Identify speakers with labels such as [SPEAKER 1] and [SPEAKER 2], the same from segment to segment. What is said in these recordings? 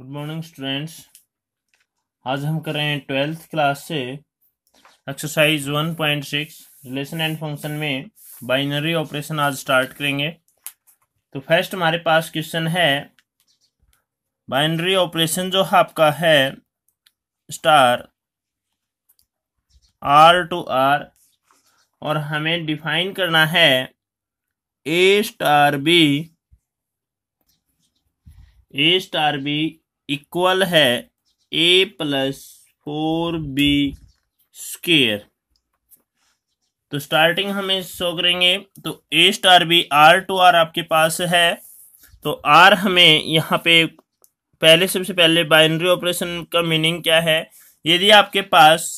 [SPEAKER 1] good morning students आज हम कर रहे हैं ट्वेल्थ क्लास से exercise one point six relation and function में बाइनरी ऑपरेशन आज स्टार्ट करेंगे तो फर्स्ट हमारे पास क्वेश्चन है बाइनरी ऑपरेशन जो आपका है स्टार आर टू आर और हमें डिफाइन करना है A star B A star B equal है A plus four B square तो स्टार्टिंग हमें शो करेंगे तो A star B R to R आपके पास है तो आर हमें यहाँ पे पहले सबसे पहले बाइनरी ऑपरेशन का मीनिंग क्या है यदि आपके पास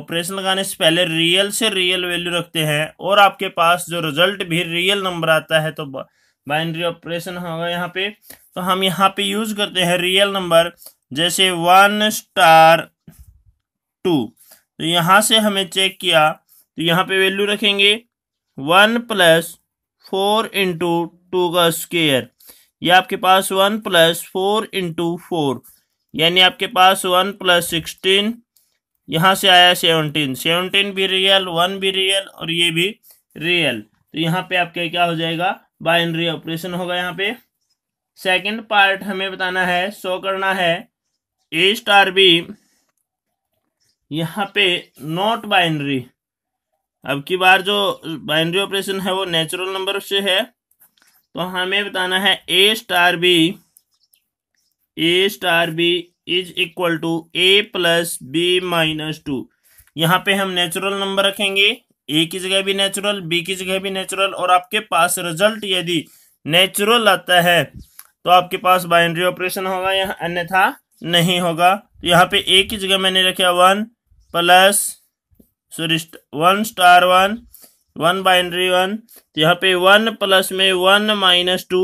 [SPEAKER 1] ऑपरेशन लगाने से पहले रियल से रियल वैल्यू रखते हैं और आपके पास जो रिजल्ट भी रियल नंबर आता है तो बाइनरी ऑपरेशन होगा यहाँ पे तो हम यहाँ पे यूज करते हैं रियल नंबर जैसे वन स्टार टू तो यहाँ से हमें चेक किया तो यहाँ पे वैल्यू रखेंगे one plus four into two का स्केयर ये आपके पास one plus four into four यानी आपके पास वन प्लस सिक्सटीन यहाँ से आया सेवनटीन सेवनटीन भी रियल वन भी रियल और ये भी रियल तो यहाँ पे आपका क्या हो जाएगा बाइनरी ऑपरेशन होगा यहाँ पे सेकंड पार्ट हमें बताना है शो करना है ए स्टार बी यहाँ पे नॉट बाइनरी अब की बार जो बाइनरी ऑपरेशन है वो नेचुरल नंबर से है तो हमें बताना है A star B A star B is equal to A plus B minus two यहाँ पे हम नेचुरल नंबर रखेंगे ए की जगह भी नेचुरल बी की जगह भी नेचुरल और आपके पास रिजल्ट यदि नेचुरल आता है तो आपके पास बाइनरी ऑपरेशन होगा यहाँ अन्यथा नहीं होगा तो यहाँ पे ए की जगह मैंने रखा one plus sorry one star one one binary one तो यहाँ पे वन प्लस में वन माइनस टू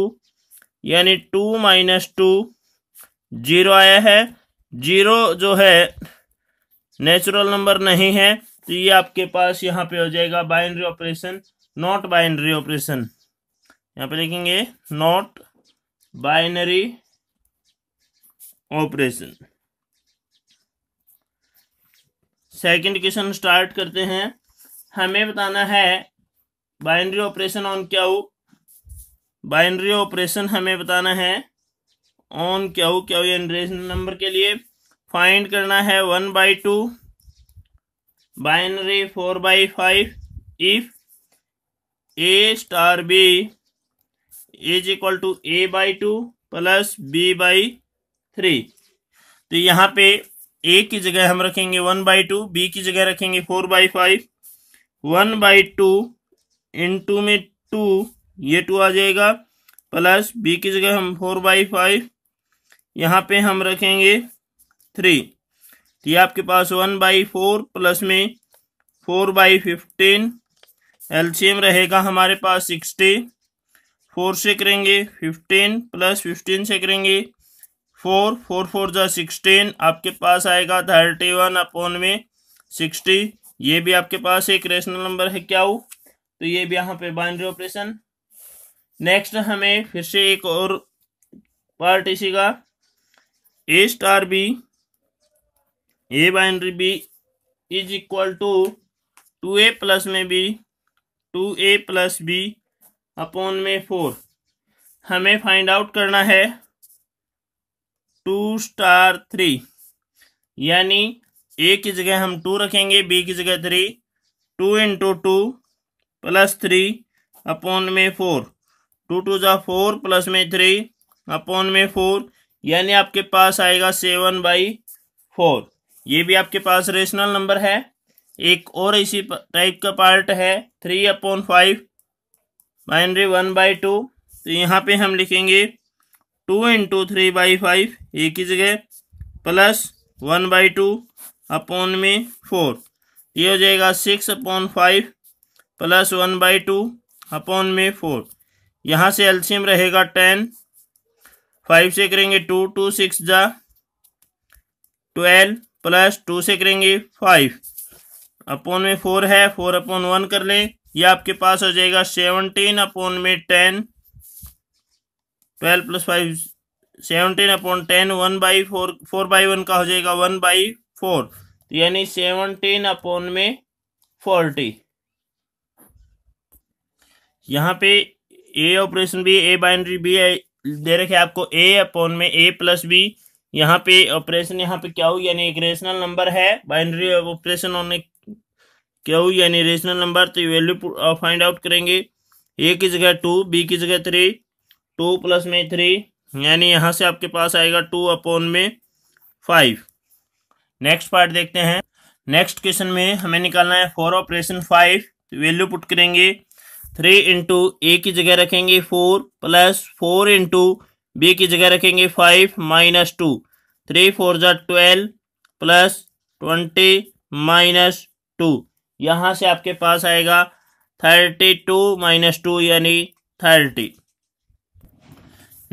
[SPEAKER 1] यानी टू माइनस टू जीरो आया है जीरो जो है नेचुरल नंबर नहीं है तो ये आपके पास यहाँ पे हो जाएगा binary operation not binary operation यहाँ पे लिखेंगे not binary operation second question start करते हैं हमें बताना है बाइनरी ऑपरेशन ऑन क्या हो बाइनरी ऑपरेशन हमें बताना है ऑन क्या हो क्या हो नंबर के लिए फाइंड करना है one by two binary 4 by 5 if a star b is equal to a by 2 plus B by three तो यहाँ पे ए की जगह हम रखेंगे वन बाई टू बी की जगह रखेंगे four by five one by two into में टू ये टू आ जाएगा प्लस बी की जगह हम फोर बाई फाइव यहाँ पे हम रखेंगे थ्री तो ये आपके पास वन बाई फोर प्लस में फोर बाई फिफ्टीन एलसीएम रहेगा हमारे पास सिक्सटी फोर से करेंगे फिफ्टीन प्लस फिफ्टीन से करेंगे फोर फोर फोर जो सिक्सटीन आपके पास आएगा थर्टी वन अपॉन में सिक्सटी ये भी आपके पास एक रेशनल नंबर है क्या हो तो ये भी यहाँ पे बाइनरी ऑपरेशन नेक्स्ट हमें फिर से एक और पार्ट इसी का A star B A binary B is equal to two A plus में B two A plus B upon में फोर हमें फाइंड आउट करना है टू स्टार थ्री यानी ए की जगह हम टू रखेंगे बी की जगह three two into two plus three upon में फोर टू टू जा फोर प्लस में थ्री अपॉन में फोर यानी आपके पास आएगा सेवन बाई फोर ये भी आपके पास रेशनल नंबर है एक और इसी टाइप का पार्ट है three upon five binary one by two तो यहाँ पे हम लिखेंगे two into three by five एक ही जगह plus one by two upon में फोर ये हो जाएगा six upon five plus one by two upon में फोर यहाँ से एल्शियम रहेगा टेन फाइव से करेंगे टू टू सिक्स जा ट्वेल्व प्लस टू से करेंगे फाइव अपॉन में फोर है फोर अपॉन वन कर लें ये आपके पास हो जाएगा सेवनटीन अपॉन में ten twelve plus five seventeen upon ten one by four four by one का हो जाएगा वन बाई फोर यानी सेवनटीन अपॉन में फोर्टी यहाँ पे ए ऑपरेशन भी ए बाइनरी भी है दे रखे आपको ए अपॉन में ए प्लस बी यहाँ पे ऑपरेशन यहाँ पे क्या हुई यानी एक रेशनल नंबर है बाइनरी ऑपरेशन होने क्या हुई यानी रेशनल नंबर तो वैल्यू फाइंड आउट करेंगे ए की जगह टू बी की जगह थ्री टू प्लस में थ्री यानी यहाँ से आपके पास आएगा टू अपॉन में फाइव नेक्स्ट पार्ट देखते हैं नेक्स्ट क्वेश्चन में हमें निकालना है four operation five value put करेंगे थ्री इंटू ए की जगह रखेंगे four plus four into B की जगह रखेंगे five minus two three four जा twelve plus twenty minus two यहाँ से आपके पास आएगा थर्टी टू माइनस टू यानी thirty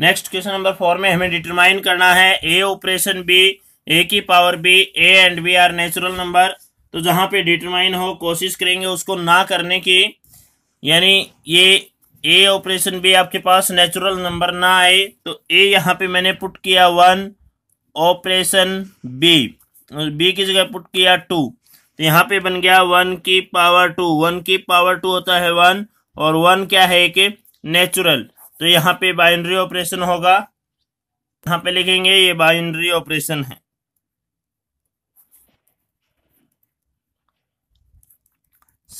[SPEAKER 1] next question number four में हमें डिटरमाइन करना है ए ऑपरेशन बी ए की power B A and B are natural number तो जहां पे डिटरमाइन हो कोशिश करेंगे उसको ना करने की यानी ये ए ऑपरेशन भी आपके पास नेचुरल नंबर ना आए तो ए यहाँ पे मैंने पुट किया वन ऑपरेशन बी बी की जगह पुट किया टू तो यहाँ पे बन गया वन की पावर टू वन की पावर टू होता है वन और वन क्या है कि नेचुरल तो यहाँ पे बाइनरी ऑपरेशन होगा यहाँ पे लिखेंगे ये बाइनरी ऑपरेशन है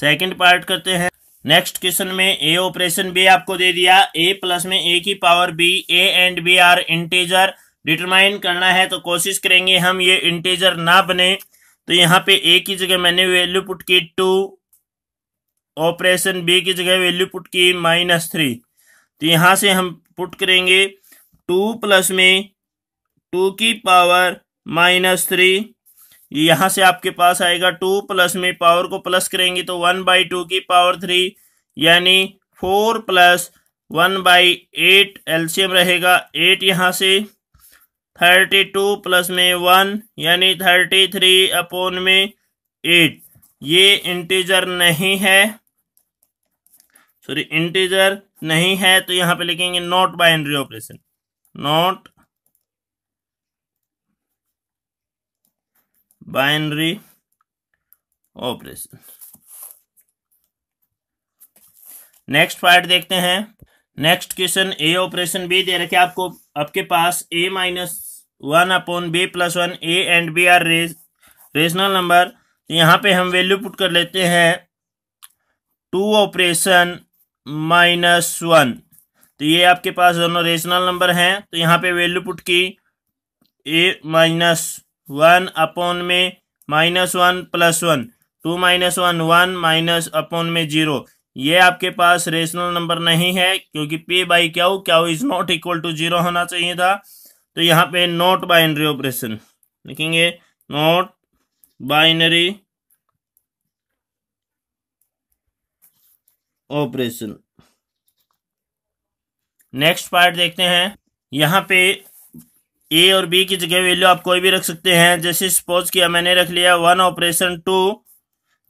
[SPEAKER 1] सेकंड पार्ट करते हैं नेक्स्ट क्वेश्चन में ए ऑपरेशन बी आपको दे दिया ए प्लस में ए की power B A and B are integer determine करना है तो कोशिश करेंगे हम ये इंटीजर ना बने तो यहाँ पे ए की जगह मैंने वैल्यू पुट की टू ऑपरेशन बी की जगह वैल्यू पुट की माइनस थ्री तो यहां से हम पुट करेंगे टू प्लस में टू की पावर माइनस थ्री यहां से आपके पास आएगा टू प्लस में पावर को प्लस करेंगे तो वन बाई टू की पावर थ्री यानी four plus one by eight LCM रहेगा एट यहां से थर्टी टू प्लस में वन यानी थर्टी थ्री अपोन में एट ये इंटीजर नहीं है सॉरी इंटीजर नहीं है तो यहां पे लिखेंगे not binary operation not binary operation next part देखते हैं next question A operation B दे रखे आपको आपके पास A minus one upon B plus one A and B are रेज रेशनल नंबर यहां तो यहाँ पे हम वैल्यू पुट कर लेते हैं टू ऑपरेशन माइनस वन तो ये आपके पास दोनों रेशनल नंबर हैं तो यहां पे वैल्यू पुट की ए माइनस वन अपॉन में minus one plus one two minus one one minus upon में जीरो ये आपके पास रेशनल नंबर नहीं है क्योंकि पी बाई क्या क्या is not equal to zero होना चाहिए था तो यहाँ पे नॉट बाइनरी ऑपरेशन लिखेंगे not binary operation next part देखते हैं यहाँ पे ए और बी की जगह वैल्यू आप कोई भी रख सकते हैं जैसे सपोज किया मैंने रख लिया वन ऑपरेशन टू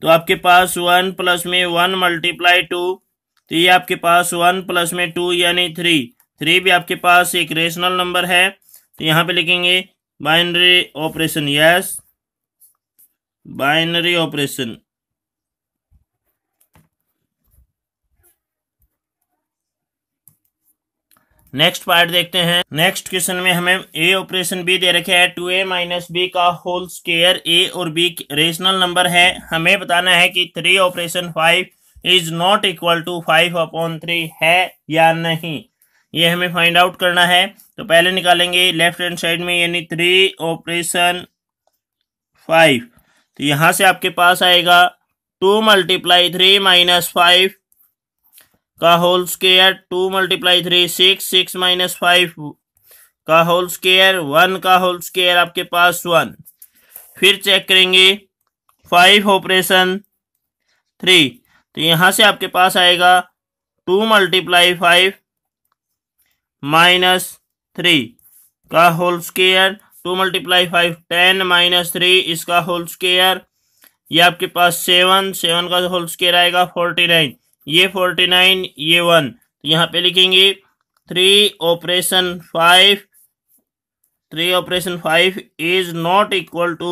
[SPEAKER 1] तो आपके पास वन प्लस में वन मल्टीप्लाई टू तो ये आपके पास वन प्लस में टू यानी थ्री थ्री भी आपके पास एक रेशनल नंबर है तो यहाँ पे लिखेंगे binary operation yes binary operation next part देखते हैं नेक्स्ट क्वेश्चन में हमें ए ऑपरेशन बी दे रखे है टू ए माइनस बी का होल स्केयर ए और बी रेशनल नंबर है हमें बताना है कि three operation five is not equal to five upon three है या नहीं ये हमें फाइंड आउट करना है तो पहले निकालेंगे लेफ्ट हैंड साइड में यानी थ्री ऑपरेशन फाइव तो यहाँ से आपके पास आएगा two multiply three minus five का whole square two multiply three six six minus five का होल स्केयर वन का होल स्केयर आपके पास वन फिर चेक करेंगे फाइव ऑपरेशन थ्री तो यहां से आपके पास आएगा two multiply five minus three का whole square two multiply five ten minus three इसका होल स्केयर ये आपके पास सेवन सेवन का होल स्केयर आएगा फोर्टी नाइन ये फोर्टी नाइन ये वन तो यहाँ पे लिखेंगे three operation five three operation five is not equal to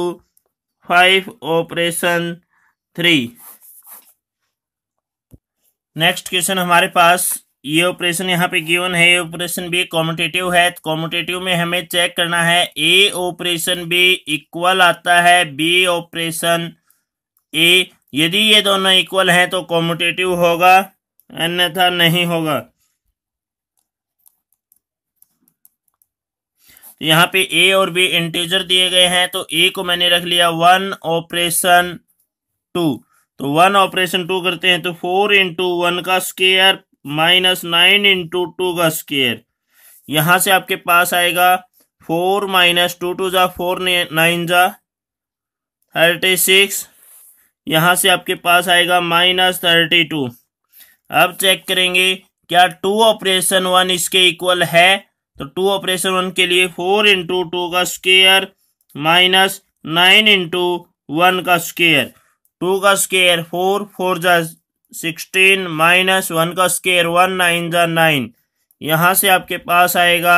[SPEAKER 1] five operation three next question हमारे पास ये ऑपरेशन यहाँ पे गिवन है ये ऑपरेशन बी कॉम्पिटेटिव है तो कॉम्पिटेटिव में हमें चेक करना है ए ऑपरेशन बी इक्वल आता है बी ऑपरेशन ए यदि ये दोनों इक्वल हैं तो कॉम्पिटेटिव होगा अन्यथा नहीं होगा तो यहाँ पे ए और बी इंटीजर दिए गए हैं तो ए को मैंने रख लिया वन ऑपरेशन टू तो वन ऑपरेशन टू करते हैं तो फोर इंटू वन का square minus nine into two का स्केयर यहां से आपके पास आएगा फोर माइनस टू टू जा फोर नाइन जा थर्टी सिक्स यहाँ से आपके पास आएगा माइनस थर्टी टू अब चेक करेंगे क्या टू ऑपरेशन वन इसके इक्वल है तो टू ऑपरेशन वन के लिए फोर इंटू टू का square minus nine into one का स्केयर टू का स्केयर फोर फोर जा सिक्सटीन माइनस वन का स्केयर वन नाइन जा नाइन यहाँ से आपके पास आएगा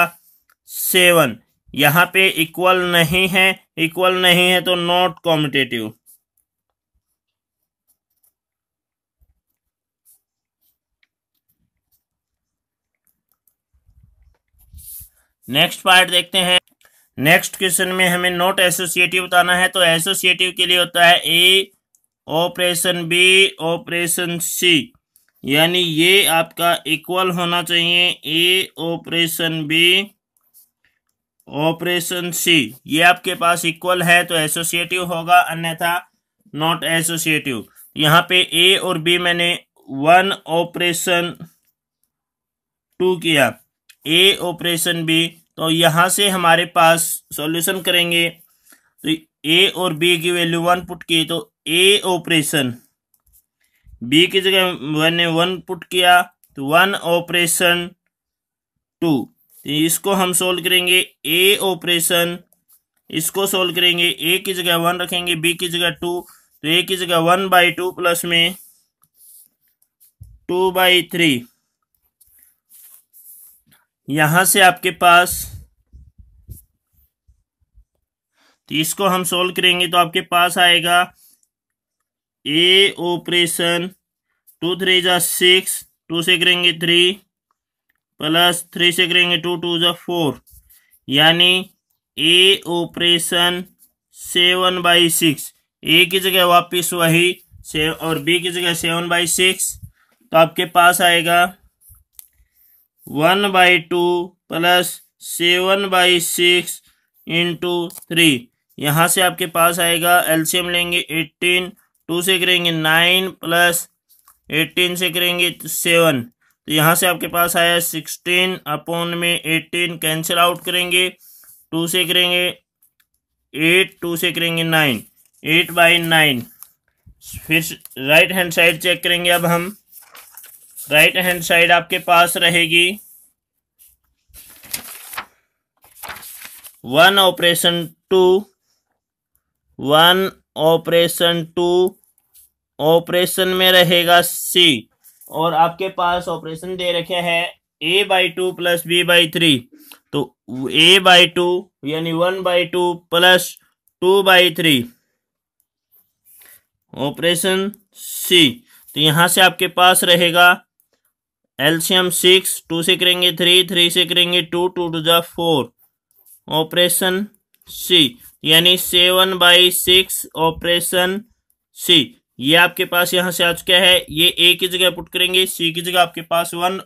[SPEAKER 1] सेवन यहाँ पे इक्वल नहीं है इक्वल नहीं है तो नॉट कॉम्पिटेटिव नेक्स्ट पार्ट देखते हैं नेक्स्ट क्वेश्चन में हमें नोट एसोसिएटिव बताना है तो एसोसिएटिव के लिए होता है A operation B operation C यानी ये आपका इक्वल होना चाहिए A operation B operation C ये आपके पास इक्वल है तो एसोसिएटिव होगा अन्यथा नॉट एसोसिएटिव यहाँ पे ए और बी मैंने वन ऑपरेशन टू किया ए ऑपरेशन बी तो यहां से हमारे पास सॉल्यूशन करेंगे तो ए और बी की वैल्यू वन पुट की तो ए ऑपरेशन बी की जगह मैंने वन पुट किया तो वन ऑपरेशन टू तो इसको हम सोल्व करेंगे ए ऑपरेशन इसको सोल्व करेंगे ए की जगह वन रखेंगे बी की जगह टू तो ए की जगह वन बाई टू प्लस में टू बाई थ्री यहां से आपके पास तो इसको हम सोल्व करेंगे तो आपके पास आएगा ए ऑपरेशन टू थ्री जा सिक्स टू से करेंगे थ्री प्लस थ्री से करेंगे टू टू जा फोर यानी A operation seven by six A की जगह वापिस वही से और बी की जगह सेवन बाई सिक्स तो आपके पास आएगा one by two plus seven by six into three यहाँ से आपके पास आएगा एल्शियम लेंगे एट्टीन टू से करेंगे नाइन प्लस एट्टीन से करेंगे सेवन तो यहाँ से आपके पास आया सिक्सटीन अपॉन में एट्टीन कैंसिल आउट करेंगे टू से करेंगे एट टू से करेंगे नाइन एट बाई नाइन फिर राइट हैंड साइड चेक करेंगे अब हम राइट हैंड साइड आपके पास रहेगी one operation two one operation two operation में रहेगा सी और आपके पास ऑपरेशन दे रखे हैं A by two plus B by three तो ए बाई टू यानी one by two plus two by three operation C तो यहां से आपके पास रहेगा एल्शियम सिक्स टू से करेंगे थ्री थ्री से करेंगे टू टू टू जा फोर ऑपरेशन सी यानी seven by six operation C ये आपके पास यहां से आ चुका है ये ए की जगह पुट करेंगे सी की जगह आपके पास वन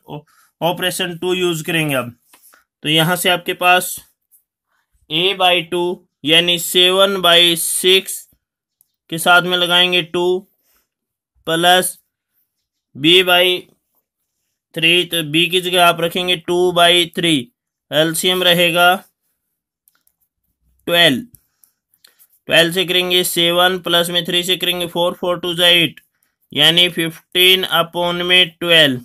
[SPEAKER 1] ऑपरेशन टू यूज करेंगे अब तो यहां से आपके पास ए बाई टू यानी सेवन बाई सिक्स के साथ में लगाएंगे two plus B by three तो बी की जगह आप रखेंगे टू बाई थ्री एल्सियम रहेगा ट्वेल्व ट्वेल्व से करेंगे सेवन प्लस में थ्री से करेंगे फोर फोर टू जो एट यानी फिफ्टीन अपॉन में ट्वेल्व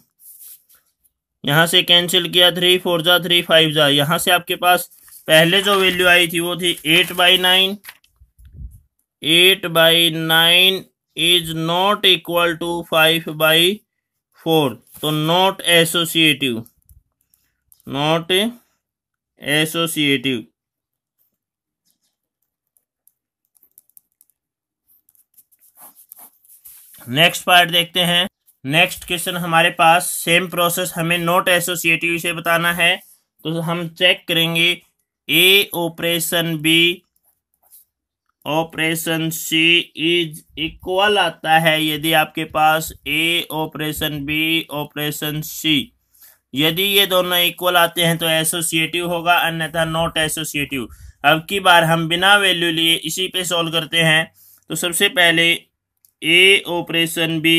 [SPEAKER 1] यहाँ से कैंसिल किया थ्री फोर जा थ्री फाइव जा यहाँ से आपके पास पहले जो वैल्यू आई थी वो थी eight by nine eight by nine is not equal to five by four तो not associative not associative next part देखते हैं नेक्स्ट क्वेश्चन हमारे पास सेम प्रोसेस हमें नॉट एसोसिएटिव से बताना है तो हम चेक करेंगे A operation B operation C is equal आता है यदि आपके पास A operation B operation C यदि ये दोनों इक्वल आते हैं तो एसोसिएटिव होगा अन्यथा नॉट एसोसिएटिव अब की बार हम बिना वैल्यू लिए इसी पे सॉल्व करते हैं तो सबसे पहले ए ऑपरेशन बी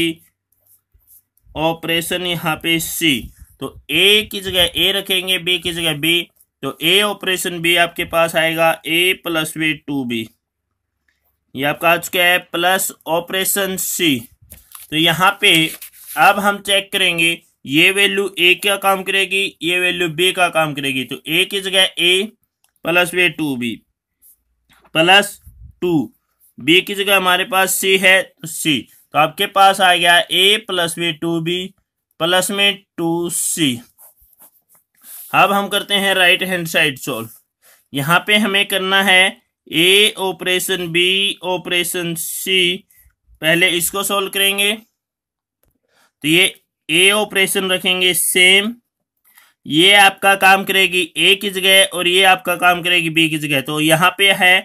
[SPEAKER 1] ऑपरेशन यहाँ पे सी तो ए की जगह ए रखेंगे बी की जगह बी तो ए ऑपरेशन बी आपके पास आएगा A plus V two B ये आपका आ चुका है प्लस ऑपरेशन सी तो यहाँ पे अब हम चेक करेंगे ये वैल्यू ए का काम करेगी ये वैल्यू बी का काम करेगी तो ए की जगह A plus way two B plus two B की जगह हमारे पास सी है तो सी तो आपके पास आ गया A plus way two B plus में टू सी अब हम करते हैं राइट हैंड साइड सॉल्व यहाँ पे हमें करना है A operation B operation C पहले इसको सॉल्व करेंगे तो ये ए ऑपरेशन रखेंगे सेम ये आपका काम करेगी ए की जगह और ये आपका काम करेगी बी की जगह तो यहाँ पे है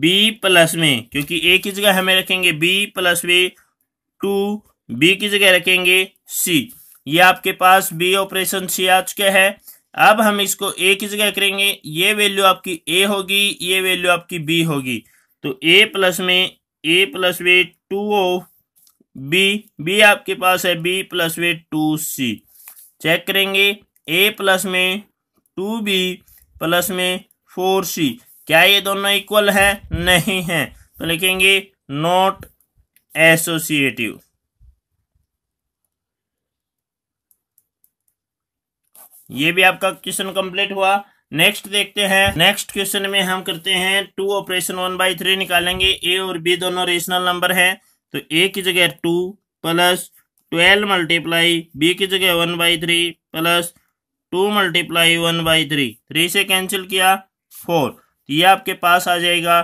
[SPEAKER 1] बी प्लस में क्योंकि ए की जगह हमें रखेंगे बी प्लस वे टू बी की जगह रखेंगे सी ये आपके पास बी ऑपरेशन सी आ चुके हैं अब हम इसको ए की जगह करेंगे ये वैल्यू आपकी ए होगी ये वैल्यू आपकी बी होगी तो ए प्लस में A plus way two O B B आपके पास है बी प्लस वे टू सी चेक करेंगे ए प्लस में टू बी प्लस में फोर सी क्या ये दोनों इक्वल है नहीं है तो लिखेंगे नॉट एसोसिएटिव ये भी आपका क्वेश्चन कंप्लीट हुआ नेक्स्ट देखते हैं नेक्स्ट क्वेश्चन में हम करते हैं two operation one by three निकालेंगे ए और बी दोनों रेशनल नंबर है तो ए की जगह two plus twelve multiply B की जगह one by three plus two multiply one by three three से कैंसिल किया फोर तो ये आपके पास आ जाएगा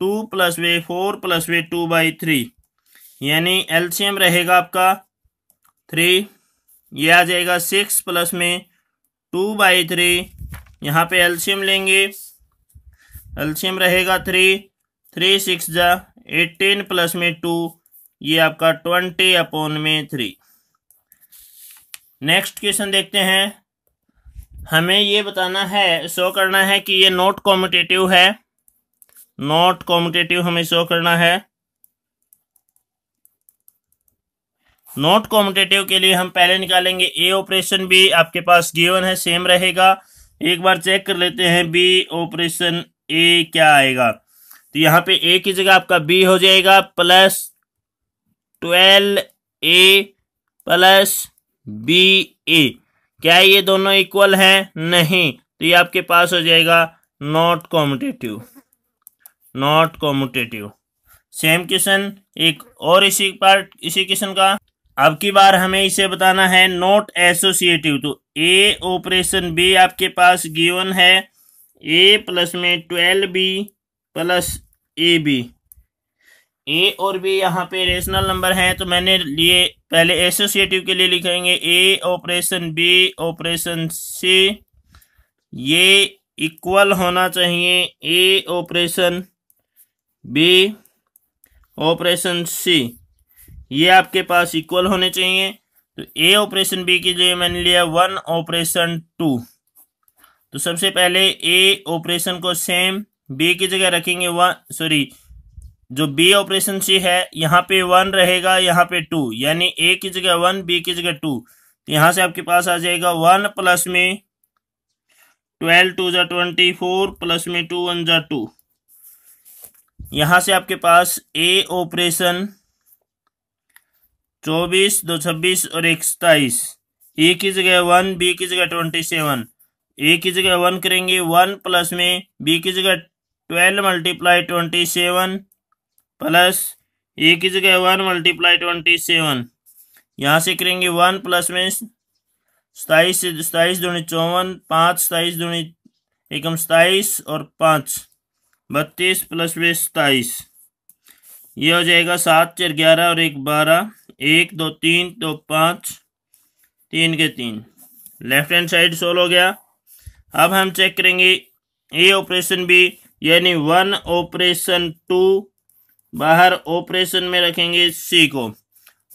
[SPEAKER 1] टू प्लस वे four plus way two by three यानी एलसीएम रहेगा आपका थ्री ये आ जाएगा सिक्स प्लस में टू बाई थ्री यहाँ पे एल्शियम लेंगे एल्शियम रहेगा थ्री थ्री सिक्स जा एटीन प्लस में टू ये आपका ट्वेंटी अपॉन में थ्री नेक्स्ट क्वेश्चन देखते हैं हमें ये बताना है शो करना है कि ये नॉट कॉम्पिटेटिव है नॉट कॉम्पिटेटिव हमें शो करना है नॉट कॉम्पिटेटिव के लिए हम पहले निकालेंगे ए ऑपरेशन बी आपके पास गिवन है सेम रहेगा एक बार चेक कर लेते हैं बी ऑपरेशन ए क्या आएगा तो यहाँ पे ए की जगह आपका बी हो जाएगा plus twelve A plus B A क्या ये दोनों इक्वल हैं नहीं तो ये आपके पास हो जाएगा not competitive not competitive same question एक और इसी पार्ट इसी क्वेश्चन का अब की बार हमें इसे बताना है नोट एसोसिएटिव तो ए ऑपरेशन बी आपके पास गिवन है ए प्लस में twelve B plus A B A और बी यहाँ पे रेशनल नंबर हैं तो मैंने लिए पहले एसोसिएटिव के लिए लिखेंगे A operation B operation C ये इक्वल होना चाहिए A operation B operation C ये आपके पास इक्वल होने चाहिए तो ए ऑपरेशन बी के लिए मैंने लिया वन ऑपरेशन टू तो सबसे पहले ए ऑपरेशन को सेम बी की जगह रखेंगे वन सॉरी जो बी ऑपरेशन सी है यहाँ पे वन रहेगा यहाँ पे टू यानी ए की जगह वन बी की जगह टू तो यहां से आपके पास आ जाएगा वन प्लस में ट्वेल्व टू जा ट्वेंटी फोर प्लस में टू वन जा टू यहां से आपके पास ए ऑपरेशन चौबीस दो छब्बीस और एक सताइस ए की जगह वन बी की जगह ट्वेंटी सेवन ए की जगह वन करेंगे वन प्लस में बी की जगह twelve multiply twenty seven plus A की जगह वन मल्टीप्लाई ट्वेंटी सेवन यहाँ से करेंगे वन प्लस में से सताईस दूनी चौवन पाँच सताईस दूनी एकम सताईस और पाँच बत्तीस प्लस में सताइस ये हो जाएगा सात चार ग्यारह और एक बारह एक दो तीन दो पाँच तीन के तीन लेफ्ट हैंड साइड सोल्व हो गया अब हम चेक करेंगे ए ऑपरेशन बी यानी वन ऑपरेशन टू बाहर ऑपरेशन में रखेंगे सी को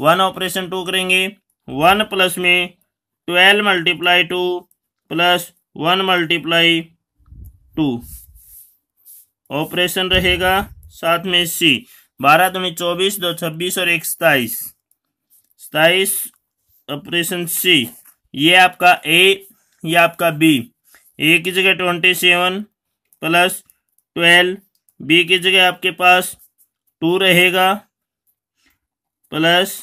[SPEAKER 1] वन ऑपरेशन टू करेंगे वन प्लस में twelve multiply two plus one multiply two operation रहेगा साथ में सी बारह दूनी चौबीस दो छब्बीस और एक सताइस सताइस ऑपरेशन सी ये आपका ए ये आपका बी ए की जगह twenty seven plus twelve B की जगह आपके पास टू रहेगा प्लस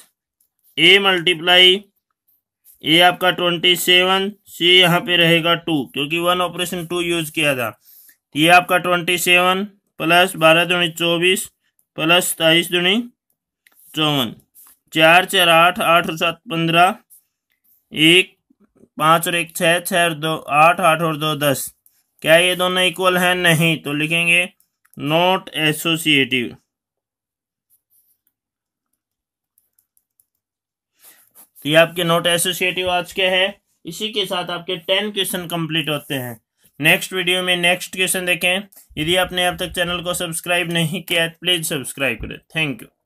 [SPEAKER 1] ए मल्टीप्लाई ए आपका ट्वेंटी सेवन सी यहाँ पे रहेगा टू क्योंकि वन ऑपरेशन टू यूज किया था ये आपका ट्वेंटी सेवन प्लस बारह दो चौबीस प्लस सताईस दुनी चौवन चार चार आठ आठ और सात पंद्रह एक पाँच और एक छः छः और दो आठ आठ और दो दस क्या ये दोनों इक्वल हैं नहीं तो लिखेंगे नॉट एसोसिएटिव तो ये आपके नोट एसोसिएटिव आज के हैं इसी के साथ आपके टेन क्वेश्चन कंप्लीट होते हैं नेक्स्ट वीडियो में नेक्स्ट क्वेश्चन देखें यदि आपने अब तक चैनल को सब्सक्राइब नहीं किया है प्लीज़ सब्सक्राइब करें थैंक यू